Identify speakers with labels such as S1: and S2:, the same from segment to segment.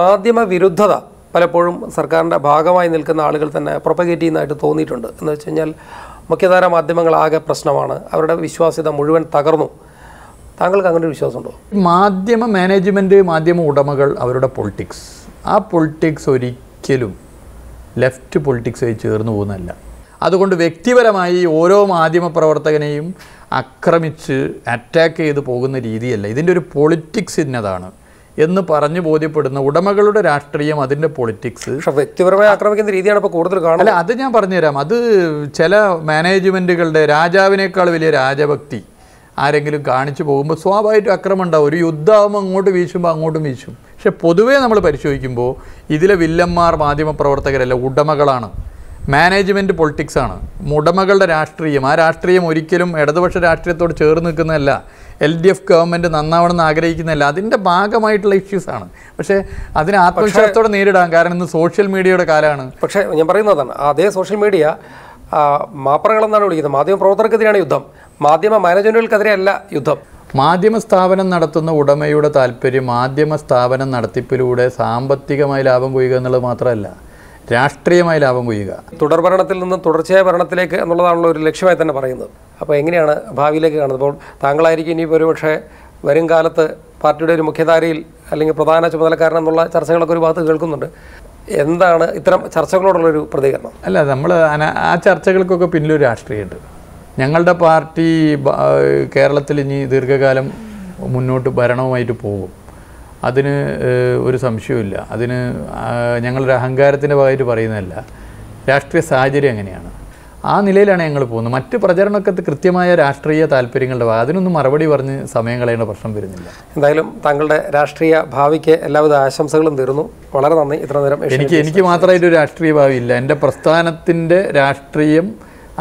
S1: മാധ്യമ വിരുദ്ധത പലപ്പോഴും സർക്കാരിൻ്റെ ഭാഗമായി നിൽക്കുന്ന ആളുകൾ തന്നെ പ്രൊപ്പഗേറ്റ് ചെയ്യുന്നതായിട്ട് തോന്നിയിട്ടുണ്ട് എന്ന് വെച്ച് കഴിഞ്ഞാൽ മുഖ്യധാര മാധ്യമങ്ങളാകെ പ്രശ്നമാണ് അവരുടെ വിശ്വാസ്യത മുഴുവൻ തകർന്നു താങ്കൾക്ക് അങ്ങനെ ഒരു വിശ്വാസമുണ്ടോ
S2: മാധ്യമ മാനേജ്മെൻ്റ് മാധ്യമ ഉടമകൾ അവരുടെ പൊളിറ്റിക്സ് ആ പൊളിറ്റിക്സ് ഒരിക്കലും ലെഫ്റ്റ് പൊളിറ്റിക്സായി ചേർന്ന് പോകുന്നതല്ല അതുകൊണ്ട് വ്യക്തിപരമായി ഓരോ മാധ്യമ പ്രവർത്തകനെയും അക്രമിച്ച് അറ്റാക്ക് ചെയ്ത് പോകുന്ന രീതിയല്ല ഇതിൻ്റെ ഒരു പൊളിറ്റിക്സ് ഇന്നതാണ് എന്ന് പറഞ്ഞു ബോധ്യപ്പെടുന്ന ഉടമകളുടെ രാഷ്ട്രീയം അതിൻ്റെ പൊളിറ്റിക്സ് വ്യക്തിപരമായി ആക്രമിക്കുന്ന രീതിയാണ് ഇപ്പോൾ കൂടുതൽ കാണുന്നത് അല്ല അത് ഞാൻ പറഞ്ഞുതരാം അത് ചില മാനേജ്മെൻറ്റുകളുടെ രാജാവിനേക്കാൾ വലിയ രാജഭക്തി ആരെങ്കിലും കാണിച്ചു പോകുമ്പോൾ സ്വാഭാവികമായിട്ടും അക്രമം ഉണ്ടാവും ഒരു യുദ്ധമാകുമ്പോൾ അങ്ങോട്ട് വീശുമ്പോൾ അങ്ങോട്ടും വീശും പക്ഷെ പൊതുവേ നമ്മൾ പരിശോധിക്കുമ്പോൾ ഇതിലെ വില്ലന്മാർ മാധ്യമപ്രവർത്തകരല്ല ഉടമകളാണ് മാനേജ്മെൻറ്റ് പൊളിറ്റിക്സാണ് ഉടമകളുടെ രാഷ്ട്രീയം ആ രാഷ്ട്രീയം ഒരിക്കലും ഇടതുപക്ഷ രാഷ്ട്രീയത്തോട് ചേർന്ന് നിൽക്കുന്നതല്ല എൽ ഡി എഫ് ഗവൺമെൻറ് നന്നാവണമെന്ന് ആഗ്രഹിക്കുന്നതല്ല അതിൻ്റെ ഭാഗമായിട്ടുള്ള ഇഷ്യൂസാണ് പക്ഷേ അതിന് ആത്മവിശ്വാസത്തോടെ
S1: നേരിടാം കാരണം ഇന്ന് സോഷ്യൽ മീഡിയയുടെ കാലമാണ് പക്ഷേ ഞാൻ പറയുന്നതാണ് അതേ സോഷ്യൽ മീഡിയ മാപ്പറകളെന്നാണ് വിളിക്കുന്നത് മാധ്യമ പ്രവർത്തകർക്കെതിരെയാണ് യുദ്ധം മാധ്യമ മാനേജ്മെൻറ്റുകൾക്കെതിരെയല്ല യുദ്ധം
S2: മാധ്യമ സ്ഥാപനം നടത്തുന്ന ഉടമയുടെ താല്പര്യം മാധ്യമ സ്ഥാപനം നടത്തിപ്പിലൂടെ സാമ്പത്തികമായി
S1: ലാഭം കൊയ്യുക എന്നുള്ളത് മാത്രമല്ല രാഷ്ട്രീയമായി ലാഭം കൊയ്യുക തുടർ ഭരണത്തിൽ നിന്ന് തുടർച്ചയായ ഭരണത്തിലേക്ക് എന്നുള്ളതാണല്ലോ ഒരു ലക്ഷ്യമായി തന്നെ പറയുന്നത് അപ്പോൾ എങ്ങനെയാണ് ഭാവിയിലേക്ക് കാണുന്നത് അപ്പോൾ താങ്കളായിരിക്കും ഇനി ഒരുപക്ഷെ വരും കാലത്ത് പാർട്ടിയുടെ ഒരു മുഖ്യധാരയിൽ അല്ലെങ്കിൽ പ്രധാന ചുമതലക്കാരൻ എന്നുള്ള ചർച്ചകളൊക്കെ ഒരു ഭാഗത്ത് കേൾക്കുന്നുണ്ട് എന്താണ് ഇത്തരം ചർച്ചകളോടുള്ളൊരു പ്രതികരണം
S2: അല്ല നമ്മൾ ആ ചർച്ചകൾക്കൊക്കെ പിന്നിലൊരു രാഷ്ട്രീയമുണ്ട് ഞങ്ങളുടെ പാർട്ടി കേരളത്തിൽ ഇനി ദീർഘകാലം മുന്നോട്ട് ഭരണവുമായിട്ട് പോകും അതിന് ഒരു സംശയവുമില്ല അതിന് ഞങ്ങളൊരു അഹങ്കാരത്തിൻ്റെ ഭാഗമായിട്ട് പറയുന്നതല്ല രാഷ്ട്രീയ സാഹചര്യം എങ്ങനെയാണ് ആ നിലയിലാണ് ഞങ്ങൾ പോകുന്നത് മറ്റ് പ്രചരണമൊക്കെ കൃത്യമായ രാഷ്ട്രീയ താല്പര്യങ്ങളുടെ അതിനൊന്നും മറുപടി പറഞ്ഞ് സമയം കളയേണ്ട പ്രശ്നം വരുന്നില്ല
S1: എന്തായാലും താങ്കളുടെ രാഷ്ട്രീയ ഭാവിക്ക് എല്ലാവിധ ആശംസകളും തീർന്നു വളരെ നന്ദി ഇത്ര നേരം എനിക്ക് എനിക്ക് മാത്രമായിട്ട്
S2: ഒരു രാഷ്ട്രീയ ഭാവി ഇല്ല എൻ്റെ പ്രസ്ഥാനത്തിൻ്റെ രാഷ്ട്രീയം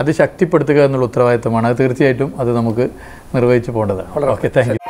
S2: അത് ശക്തിപ്പെടുത്തുക എന്നുള്ള ഉത്തരവാദിത്തമാണ് അത് തീർച്ചയായിട്ടും അത് നമുക്ക് നിർവഹിച്ചു പോകേണ്ടത് ഓക്കെ താങ്ക്